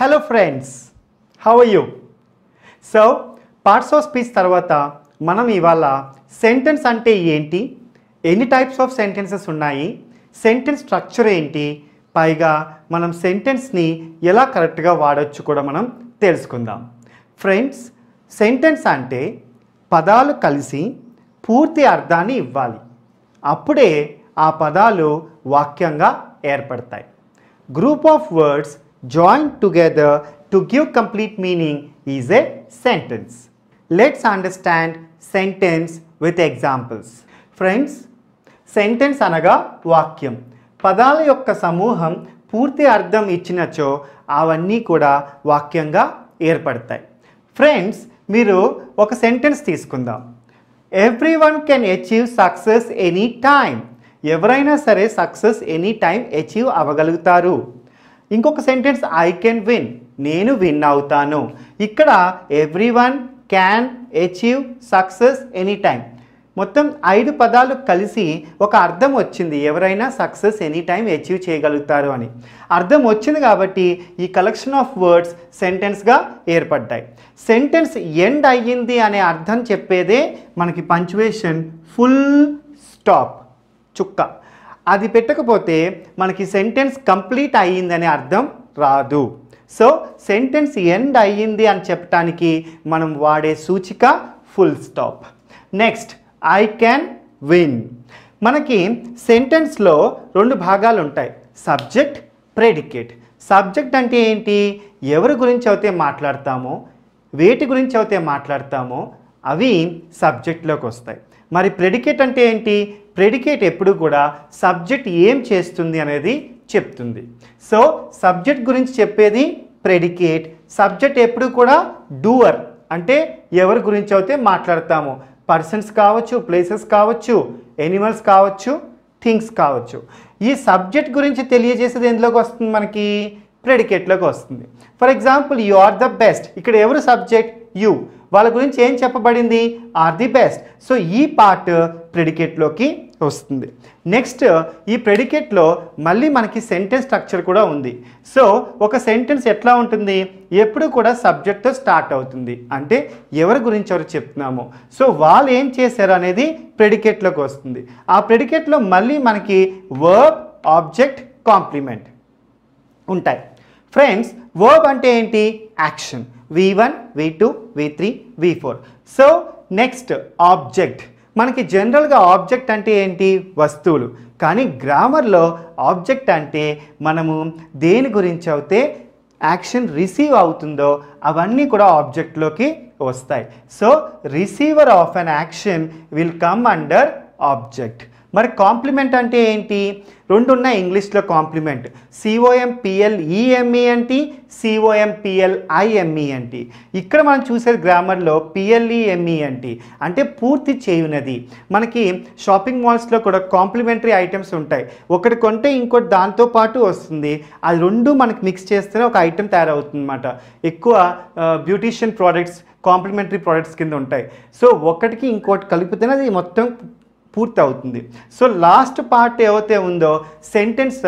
Hello friends how you so parts of speech తర్వాత మనం ఇవాళ సెంటెన్స్ అంటే ఏంటి ఎన్ని టైప్స్ ఆఫ్ సెంటెన్సెస్ ఉన్నాయి సెంటెన్స్ స్ట్రక్చర్ ఏంటి పైగా మనం సెంటెన్స్ని ఎలా కరెక్ట్గా వాడచ్చు కూడా మనం తెలుసుకుందాం ఫ్రెండ్స్ సెంటెన్స్ అంటే పదాలు కలిసి పూర్తి అర్థాన్ని ఇవ్వాలి అప్పుడే ఆ పదాలు వాక్యంగా ఏర్పడతాయి group of words joined together to give complete meaning is a sentence. Let's understand sentence with examples. Friends, sentence అనగా వాక్యం పదాల యొక్క సమూహం పూర్తి అర్థం ఇచ్చినచో అవన్నీ కూడా వాక్యంగా ఏర్పడతాయి ఫ్రెండ్స్ మీరు ఒక సెంటెన్స్ తీసుకుందాం everyone can achieve success any time ఎవరైనా సరే సక్సెస్ ఎనీ టైం అచీవ్ అవ్వగలుగుతారు ఇంకొక సెంటెన్స్ ఐ కెన్ విన్ నేను విన్ అవుతాను ఇక్కడ everyone can achieve success any time మొత్తం ఐదు పదాలు కలిసి ఒక అర్థం వచ్చింది ఎవరైనా సక్సెస్ ఎనీ టైం అచీవ్ చేయగలుగుతారు అని అర్థం వచ్చింది కాబట్టి ఈ కలెక్షన్ ఆఫ్ వర్డ్స్ సెంటెన్స్గా ఏర్పడ్డాయి సెంటెన్స్ ఎండ్ అయ్యింది అనే అర్థం చెప్పేదే మనకి పంచువేషన్ ఫుల్ స్టాప్ చుక్క అది పెట్టకపోతే మనకి సెంటెన్స్ కంప్లీట్ అయ్యిందనే అర్థం రాదు సో సెంటెన్స్ ఎండ్ అయ్యింది అని చెప్పటానికి మనం వాడే సూచిక full stop next I can win మనకి సెంటెన్స్లో రెండు భాగాలు ఉంటాయి సబ్జెక్ట్ ప్రెడికేట్ సబ్జెక్ట్ అంటే ఏంటి ఎవరి గురించి అయితే మాట్లాడతామో వేటి గురించి అయితే మాట్లాడతామో అవి సబ్జెక్ట్లోకి వస్తాయి మరి ప్రెడికేట్ అంటే ఏంటి ప్రెడికేట్ ఎప్పుడు కూడా సబ్జెక్ట్ ఏం చేస్తుంది అనేది చెప్తుంది సో సబ్జెక్ట్ గురించి చెప్పేది ప్రెడికేట్ సబ్జెక్ట్ ఎప్పుడు కూడా డూవర్ అంటే ఎవరి గురించి అయితే మాట్లాడతాము పర్సన్స్ కావచ్చు ప్లేసెస్ కావచ్చు ఎనిమల్స్ కావచ్చు థింగ్స్ కావచ్చు ఈ సబ్జెక్ట్ గురించి తెలియజేసేది ఎందులోకి వస్తుంది మనకి ప్రెడికేట్లోకి వస్తుంది for example you are the best ఇక్కడ ఎవరు సబ్జెక్ట్ యు వాళ్ళ గురించి ఏం చెప్పబడింది ఆర్ ది బెస్ట్ సో ఈ పార్ట్ ప్రెడికేట్లోకి వస్తుంది నెక్స్ట్ ఈ ప్రెడికేట్లో మళ్ళీ మనకి సెంటెన్స్ స్ట్రక్చర్ కూడా ఉంది సో ఒక సెంటెన్స్ ఎట్లా ఉంటుంది ఎప్పుడు కూడా సబ్జెక్ట్తో స్టార్ట్ అవుతుంది అంటే ఎవరి గురించి ఎవరు చెప్తున్నాము సో వాళ్ళు ఏం చేశారు అనేది ప్రెడికేట్లోకి వస్తుంది ఆ ప్రెడికేట్లో మళ్ళీ మనకి వర్బ్ ఆబ్జెక్ట్ కాంప్లిమెంట్ ఉంటాయి ఫ్రెండ్స్ వర్బ్ అంటే ఏంటి action V one V two V three V four so next object మనకి జనరల్గా ఆబ్జెక్ట్ అంటే ఏంటి వస్తువులు కానీ గ్రామర్లో ఆబ్జెక్ట్ అంటే మనము దేని గురించి అయితే యాక్షన్ రిసీవ్ అవుతుందో అవన్నీ కూడా ఆబ్జెక్ట్లోకి వస్తాయి so receiver of an action will come under object మరి కాంప్లిమెంట్ అంటే ఏంటి రెండు ఉన్నాయి ఇంగ్లీష్లో కాంప్లిమెంట్ పిఎల్ ఈఎంఈ అంటే పిఎల్ ఐఎంఈ అంటే ఇక్కడ మనం చూసే గ్రామర్లో పిఎల్ఈఎంఈ అంటే e e అంటే పూర్తి చేయునది మనకి షాపింగ్ మాల్స్లో కూడా కాంప్లిమెంటరీ ఐటమ్స్ ఉంటాయి ఒకటి కొంటే ఇంకోటి దాంతో పాటు వస్తుంది అది రెండు మనకి మిక్స్ చేస్తేనే ఒక ఐటెం తయారవుతుందన్నమాట ఎక్కువ బ్యూటీషియన్ ప్రోడక్ట్స్ కాంప్లిమెంటరీ ప్రోడక్ట్స్ కింద ఉంటాయి సో ఒకటికి ఇంకోటి కలిపితేనే అది మొత్తం పూర్తి అవుతుంది సో లాస్ట్ పార్ట్ ఏవైతే ఉందో సెంటెన్స్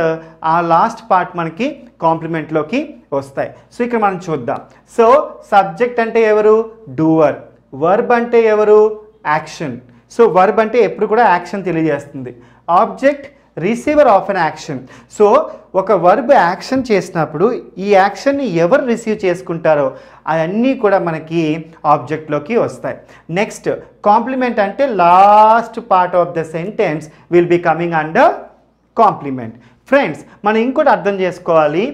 ఆ లాస్ట్ పార్ట్ మనకి కాంప్లిమెంట్లోకి వస్తాయి సో ఇక్కడ మనం చూద్దాం సో సబ్జెక్ట్ అంటే ఎవరు డూవర్ వర్బ్ అంటే ఎవరు యాక్షన్ సో వర్బ్ అంటే ఎప్పుడు కూడా యాక్షన్ తెలియజేస్తుంది object receiver of an action so ఒక వర్బ్ యాక్షన్ చేసినప్పుడు ఈ యాక్షన్ని ఎవరు రిసీవ్ చేసుకుంటారో అవన్నీ కూడా మనకి ఆబ్జెక్ట్లోకి వస్తాయి నెక్స్ట్ కాంప్లిమెంట్ అంటే last part of the sentence will be coming under complement friends మనం ఇంకోటి అర్థం చేసుకోవాలి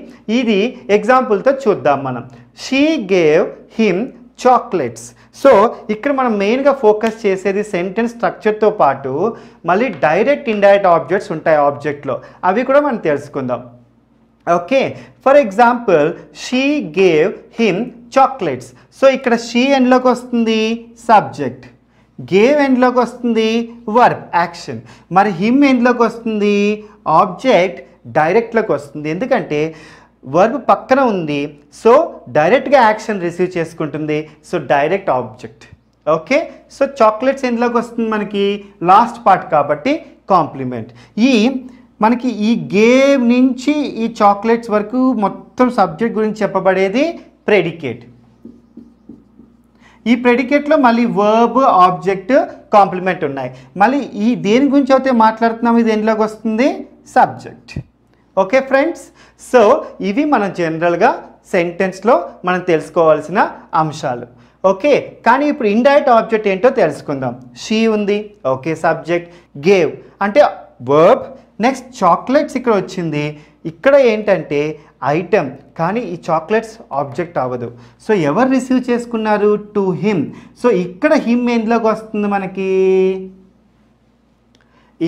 ఇది ఎగ్జాంపుల్తో చూద్దాం మనం she gave him chocolates so ఇక్కడ మనం మెయిన్గా ఫోకస్ చేసేది సెంటెన్స్ స్ట్రక్చర్తో పాటు మళ్ళీ డైరెక్ట్ ఇండైరెక్ట్ ఆబ్జెక్ట్స్ ఉంటాయి ఆబ్జెక్ట్లో అవి కూడా మనం తెలుసుకుందాం okay for example she gave him chocolates so ఇక్కడ షీ ఎండ్లోకి వస్తుంది సబ్జెక్ట్ గేవ్ ఎండ్లోకి వస్తుంది వర్బ్ యాక్షన్ మరి హిమ్ ఎండ్లోకి వస్తుంది ఆబ్జెక్ట్ డైరెక్ట్లోకి వస్తుంది ఎందుకంటే వర్బ్ పక్కన ఉంది సో డైరెక్ట్గా యాక్షన్ రిసీవ్ చేసుకుంటుంది so direct object okay so chocolates ఎందులోకి వస్తుంది మనకి లాస్ట్ పార్ట్ కాబట్టి కాంప్లిమెంట్ ఈ మనకి ఈ గేమ్ నుంచి ఈ చాక్లెట్స్ వరకు మొత్తం సబ్జెక్ట్ గురించి చెప్పబడేది ప్రెడికేట్ ఈ ప్రెడికేట్లో మళ్ళీ వర్బ్ ఆబ్జెక్ట్ కాంప్లిమెంట్ ఉన్నాయి మళ్ళీ ఈ దేని గురించి అయితే మాట్లాడుతున్నాం ఇది ఎందులోకి వస్తుంది సబ్జెక్ట్ ఓకే ఫ్రెండ్స్ సో ఇవి మనం జనరల్గా సెంటెన్స్లో మనం తెలుసుకోవాల్సిన అంశాలు ఓకే కానీ ఇప్పుడు ఇండైరెక్ట్ ఆబ్జెక్ట్ ఏంటో తెలుసుకుందాం షీ ఉంది ఓకే సబ్జెక్ట్ గేవ్ అంటే వర్బ్ నెక్స్ట్ చాక్లెట్స్ ఇక్కడ వచ్చింది ఇక్కడ ఏంటంటే ఐటెం కానీ ఈ చాక్లెట్స్ ఆబ్జెక్ట్ అవ్వదు సో ఎవరు రిసీవ్ చేసుకున్నారు టు హిమ్ సో ఇక్కడ హిమ్ ఎందులోకి వస్తుంది మనకి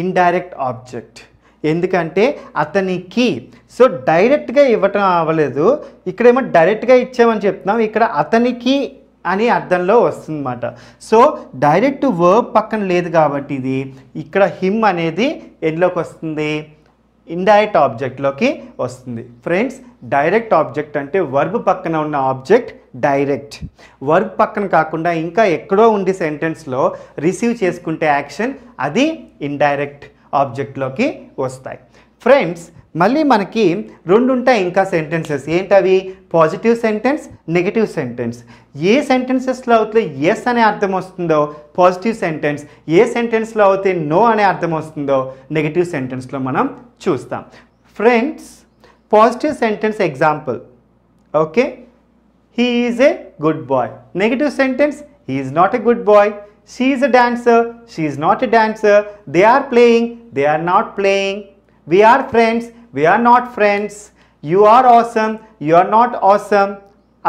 ఇండైరెక్ట్ ఆబ్జెక్ట్ ఎందుకంటే అతనికి సో డైరెక్ట్గా ఇవ్వటం అవ్వలేదు ఇక్కడేమో డైరెక్ట్గా ఇచ్చామని చెప్తున్నాం ఇక్కడ అతనికి అని అర్థంలో వస్తుందన్నమాట సో డైరెక్ట్ వర్బ్ పక్కన లేదు కాబట్టి ఇది ఇక్కడ హిమ్ అనేది ఎందులోకి వస్తుంది ఇండైరెక్ట్ ఆబ్జెక్ట్లోకి వస్తుంది ఫ్రెండ్స్ డైరెక్ట్ ఆబ్జెక్ట్ అంటే వర్బ్ పక్కన ఉన్న ఆబ్జెక్ట్ డైరెక్ట్ వర్బ్ పక్కన కాకుండా ఇంకా ఎక్కడో ఉండి సెంటెన్స్లో రిసీవ్ చేసుకుంటే యాక్షన్ అది ఇండైరెక్ట్ ఆబ్జెక్ట్లోకి వస్తాయి ఫ్రెండ్స్ మళ్ళీ మనకి రెండు ఉంటాయి ఇంకా సెంటెన్సెస్ ఏంటవి పాజిటివ్ సెంటెన్స్ నెగిటివ్ సెంటెన్స్ ఏ సెంటెన్సెస్లో అవుతే ఎస్ అనే అర్థం వస్తుందో పాజిటివ్ సెంటెన్స్ ఏ సెంటెన్స్లో అవుతే నో అనే అర్థం వస్తుందో నెగిటివ్ సెంటెన్స్లో మనం చూస్తాం friends positive sentence example okay he is a good boy negative sentence he is not a good boy she is a dancer, she is not a dancer, they are playing, they are not playing, we are friends, we are not friends, you are awesome, you are not awesome.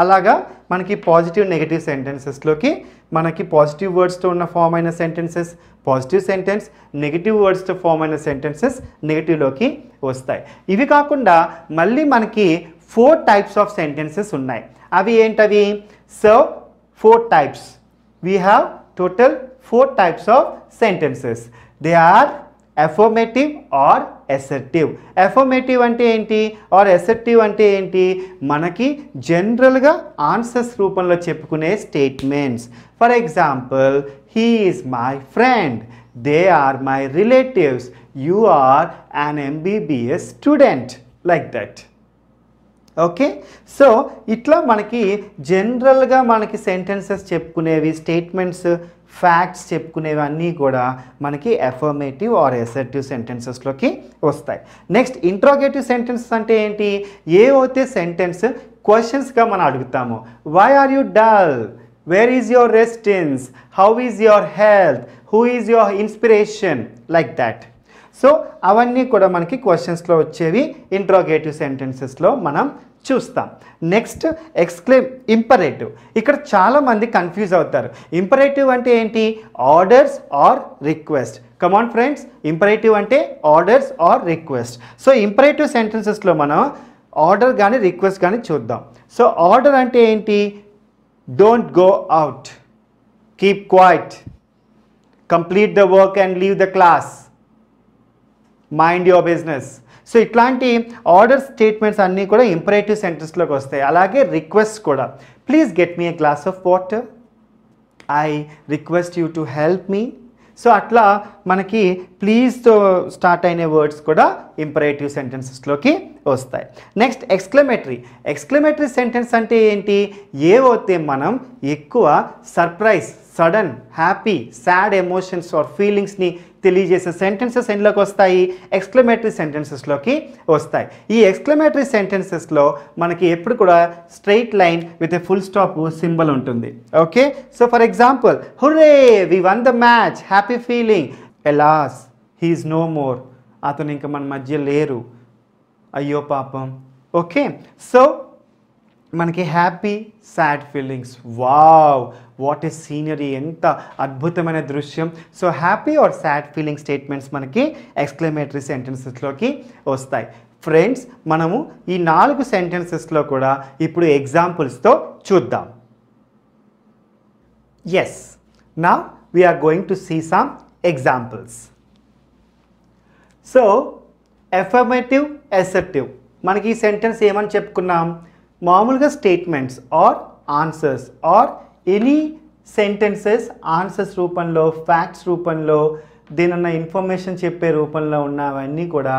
అలాగా మనకి positive negative సెంటెన్సెస్లోకి మనకి positive వర్డ్స్తో ఉన్న form అయిన sentences positive sentence negative వర్డ్స్తో form అయిన sentences నెగిటివ్లోకి వస్తాయి ఇవి కాకుండా మళ్ళీ మనకి ఫోర్ టైప్స్ ఆఫ్ సెంటెన్సెస్ ఉన్నాయి అవి ఏంటవి so four types we have total four types of sentences. They are affirmative or assertive affirmative అంటే ఏంటి ఆర్ ఎసర్టివ్ అంటే ఏంటి మనకి జనరల్గా ఆన్సర్స్ రూపంలో చెప్పుకునే statements for example he is my friend they are my relatives you are an MBBS student like that okay so ఇట్లా మనకి జనరల్గా మనకి సెంటెన్సెస్ చెప్పుకునేవి స్టేట్మెంట్స్ ఫ్యాక్ట్స్ చెప్పుకునేవన్నీ కూడా మనకి ఎఫర్మేటివ్ ఆర్ ఎసర్టివ్ సెంటెన్సెస్లోకి వస్తాయి నెక్స్ట్ ఇంట్రోగేటివ్ సెంటెన్సెస్ అంటే ఏంటి ఏ అయితే సెంటెన్స్ క్వశ్చన్స్గా మనం అడుగుతాము why are you dull where is your residence how is your health who is your inspiration like that so అవన్నీ కూడా మనకి క్వశ్చన్స్లో వచ్చేవి ఇంట్రోగేటివ్ సెంటెన్సెస్లో మనం చూస్తాం నెక్స్ట్ ఎక్స్క్లెయిమ్ ఇంపరేటివ్ ఇక్కడ చాలామంది కన్ఫ్యూజ్ అవుతారు ఇంపరేటివ్ అంటే ఏంటి orders or request come on friends imperative అంటే orders or request so imperative సెంటెన్సెస్లో మనం ఆర్డర్ కానీ రిక్వెస్ట్ కానీ చూద్దాం సో ఆర్డర్ అంటే ఏంటి don't go out keep quiet complete the work and leave the class mind your business so ఇట్లాంటి order statements అన్నీ కూడా ఇంపరేటివ్ సెంటెన్స్లోకి వస్తాయి అలాగే రిక్వెస్ట్ కూడా please get me a glass of water I request you to help me so అట్లా మనకి ప్లీజ్తో స్టార్ట్ అయిన వర్డ్స్ కూడా ఇంపరేటివ్ సెంటెన్సెస్లోకి వస్తాయి నెక్స్ట్ ఎక్స్క్లమేటరీ ఎక్స్క్లమేటరీ సెంటెన్స్ అంటే ఏంటి ఏవైతే మనం ఎక్కువ surprise sudden happy sad emotions or ఫీలింగ్స్ని తెలియజేసే సెంటెన్సెస్ ఎందులోకి వస్తాయి ఎక్స్క్లమేటరీ సెంటెన్సెస్లోకి వస్తాయి ఈ ఎక్స్క్లమేటరీ సెంటెన్సెస్లో మనకి ఎప్పుడు కూడా straight line with a full stop symbol ఉంటుంది okay so for example hurray we won the match happy feeling alas he is no more అతను ఇంకా మన మధ్య లేరు అయ్యో పాపం ఓకే సో మనకి happy sad feelings wow what a scenery ఎంత అద్భుతమైన దృశ్యం so happy or sad feeling statements మనకి ఎక్స్క్లమేటరీ సెంటెన్సెస్లోకి వస్తాయి ఫ్రెండ్స్ మనము ఈ నాలుగు సెంటెన్సెస్లో కూడా ఇప్పుడు ఎగ్జాంపుల్స్తో చూద్దాం ఎస్ నా we are going to see some examples so affirmative assertive మనకి ఈ సెంటెన్స్ ఏమని చెప్పుకున్నాం మామూలుగా statements or answers or any sentences answers రూపంలో ఫ్యాక్ట్స్ రూపంలో దీనిన్న ఇన్ఫర్మేషన్ చెప్పే రూపంలో ఉన్నవన్నీ కూడా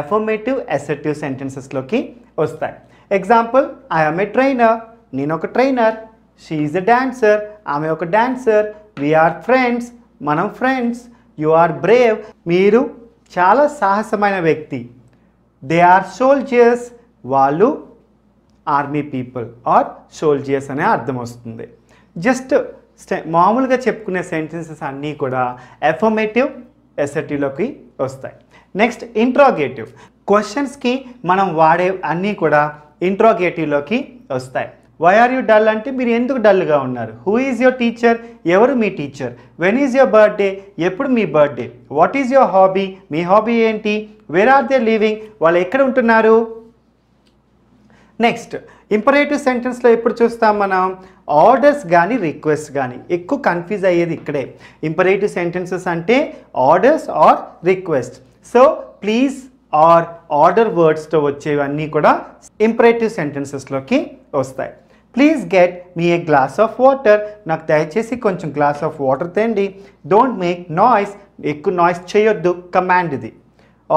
అఫర్మేటివ్ అసెటివ్ సెంటెన్సెస్లోకి వస్తాయి ఎగ్జాంపుల్ ఆమ్ ఏ ట్రైనర్ నేను ఒక trainer she is a dancer ఆమె ఒక డాన్సర్ వీఆర్ ఫ్రెండ్స్ మనం ఫ్రెండ్స్ యు ఆర్ బ్రేవ్ మీరు చాలా సాహసమైన వ్యక్తి దే ఆర్ సోల్జర్స్ వాళ్ళు ఆర్మీ పీపుల్ ఆర్ సోల్జియర్స్ అనే అర్థం వస్తుంది జస్ట్ మామూలుగా చెప్పుకునే సెంటెన్సెస్ అన్నీ కూడా ఎఫర్మేటివ్ ఎసటివ్లోకి వస్తాయి నెక్స్ట్ ఇంట్రాగేటివ్ క్వశ్చన్స్కి మనం వాడే అన్నీ కూడా ఇంట్రాగేటివ్లోకి వస్తాయి వై ఆర్ యూ డల్ అంటే మీరు ఎందుకు డల్గా ఉన్నారు హూ ఈజ్ యువర్ టీచర్ ఎవరు మీ teacher when is your birthday ఎప్పుడు మీ birthday what is your hobby మీ హాబీ ఏంటి వేర్ ఆర్ దే లివింగ్ వాళ్ళు ఎక్కడ ఉంటున్నారు నెక్స్ట్ ఇంపరేటివ్ సెంటెన్స్లో ఎప్పుడు చూస్తాం మనం ఆర్డర్స్ కానీ రిక్వెస్ట్ కానీ ఎక్కువ కన్ఫ్యూజ్ అయ్యేది ఇక్కడే ఇంపరేటివ్ సెంటెన్సెస్ అంటే orders or request so please or order వర్డ్స్తో వచ్చేవన్నీ కూడా ఇంపరేటివ్ సెంటెన్సెస్లోకి వస్తాయి please get me a glass of water నాకు దయచేసి కొంచెం గ్లాస్ ఆఫ్ వాటర్ తేండి డోంట్ మేక్ నాయిస్ ఎక్కువ నాయిస్ చేయొద్దు కమాండ్ ఇది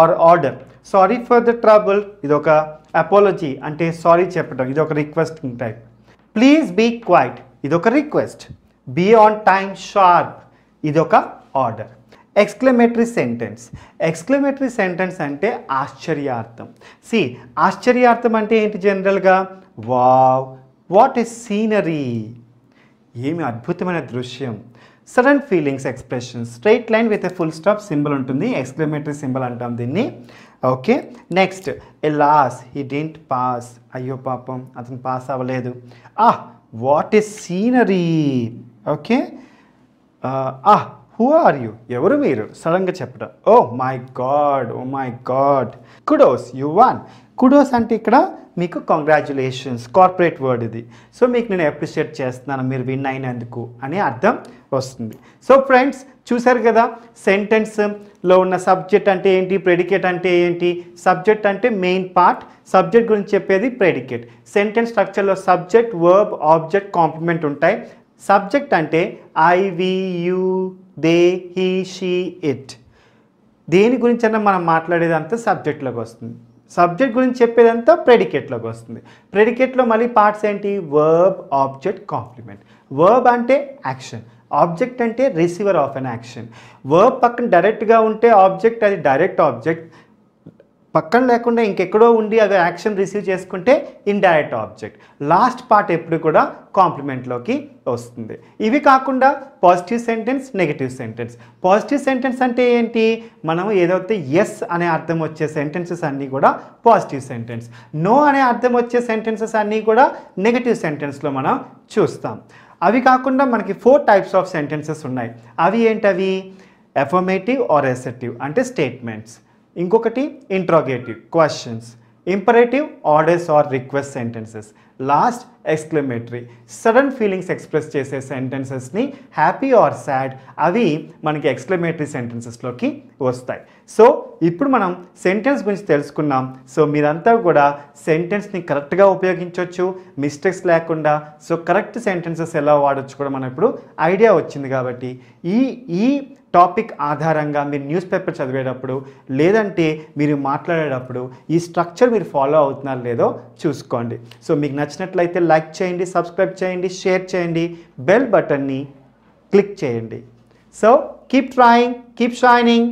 or order sorry for the trouble ఇదొక అపాలజీ అంటే సారీ చెప్పడం ఇది ఒక requesting type please be quiet ఇదొక request be on time sharp ఇదొక order exclamatory sentence exclamatory sentence అంటే ఆశ్చర్యార్థం సి ఆశ్చర్యార్థం అంటే ఏంటి జనరల్గా వావ్ వాట్ ఇస్ సీనరీ ఏమి అద్భుతమైన దృశ్యం sudden feelings expression straight line with a full stop symbol ఉంటుంది ఎక్స్క్లమేటరీ సింబల్ అంటాం దీన్ని okay next alas he didn't pass అయ్యో పాపం అతను పాస్ అవ్వలేదు ah what a scenery okay ah who are you ఎవరు మీరు సడన్గా చెప్పడం oh my God oh my God kudos you won kudos అంటే ఇక్కడ మీకు కంగ్రాచులేషన్స్ కార్పొరేట్ వర్డ్ ఇది సో మీకు నేను అప్రిషియేట్ చేస్తున్నాను మీరు విన్ అయినందుకు అని అర్థం వస్తుంది సో ఫ్రెండ్స్ చూశారు కదా సెంటెన్స్లో ఉన్న సబ్జెక్ట్ అంటే ఏంటి ప్రెడికేట్ అంటే ఏంటి సబ్జెక్ట్ అంటే మెయిన్ పార్ట్ సబ్జెక్ట్ గురించి చెప్పేది ప్రెడికేట్ సెంటెన్స్ స్ట్రక్చర్లో సబ్జెక్ట్ వర్బ్ ఆబ్జెక్ట్ కాంప్లిమెంట్ ఉంటాయి సబ్జెక్ట్ అంటే I we they he she it దేని గురించైనా మనం మాట్లాడేదంతా సబ్జెక్ట్లోకి వస్తుంది సబ్జెక్ట్ గురించి చెప్పేదంతా ప్రెడికేట్లోకి వస్తుంది ప్రెడికేట్లో మళ్ళీ పార్ట్స్ ఏంటి వర్బ్ ఆబ్జెక్ట్ కాంప్లిమెంట్ వర్బ్ అంటే యాక్షన్ ఆబ్జెక్ట్ అంటే receiver of an action verb పక్కన డైరెక్ట్గా ఉంటే ఆబ్జెక్ట్ అది డైరెక్ట్ ఆబ్జెక్ట్ పక్కన లేకుండా ఇంకెక్కడో ఉండి అది యాక్షన్ రిసీవ్ చేసుకుంటే ఇండైరెక్ట్ ఆబ్జెక్ట్ లాస్ట్ పార్ట్ ఎప్పుడు కూడా కాంప్లిమెంట్లోకి వస్తుంది ఇవి కాకుండా positive sentence negative sentence positive sentence అంటే ఏంటి మనం ఏదైతే ఎస్ అనే అర్థం వచ్చే సెంటెన్సెస్ అన్నీ కూడా పాజిటివ్ సెంటెన్స్ నో అనే అర్థం వచ్చే సెంటెన్సెస్ అన్నీ కూడా నెగిటివ్ సెంటెన్స్లో మనం చూస్తాం అవి కాకుండా మనకి ఫోర్ టైప్స్ ఆఫ్ సెంటెన్సెస్ ఉన్నాయి అవి ఏంటవి ఎఫర్మేటివ్ ఆర్ ఎసెటివ్ అంటే స్టేట్మెంట్స్ ఇంకొకటి interrogative questions imperative orders or request sentences last exclamatory sudden feelings express చేసే సెంటెన్సెస్ని హ్యాపీ ఆర్ సాడ్ అవి మనకి ఎక్స్క్లమేటరీ సెంటెన్సెస్లోకి వస్తాయి సో ఇప్పుడు మనం సెంటెన్స్ గురించి తెలుసుకున్నాం సో మీరంతా కూడా సెంటెన్స్ని కరెక్ట్గా ఉపయోగించవచ్చు మిస్టేక్స్ లేకుండా సో కరెక్ట్ సెంటెన్సెస్ ఎలా వాడచ్చు కూడా మనం ఇప్పుడు ఐడియా వచ్చింది కాబట్టి ఈ ఈ టాపిక్ ఆధారంగా మీరు న్యూస్ పేపర్ చదివేటప్పుడు లేదంటే మీరు మాట్లాడేటప్పుడు ఈ స్ట్రక్చర్ మీరు ఫాలో అవుతున్నారో లేదో చూసుకోండి సో మీకు నచ్చినట్లయితే లైక్ చేయండి సబ్స్క్రైబ్ చేయండి షేర్ చేయండి బెల్ బటన్ని క్లిక్ చేయండి so keep trying keep shining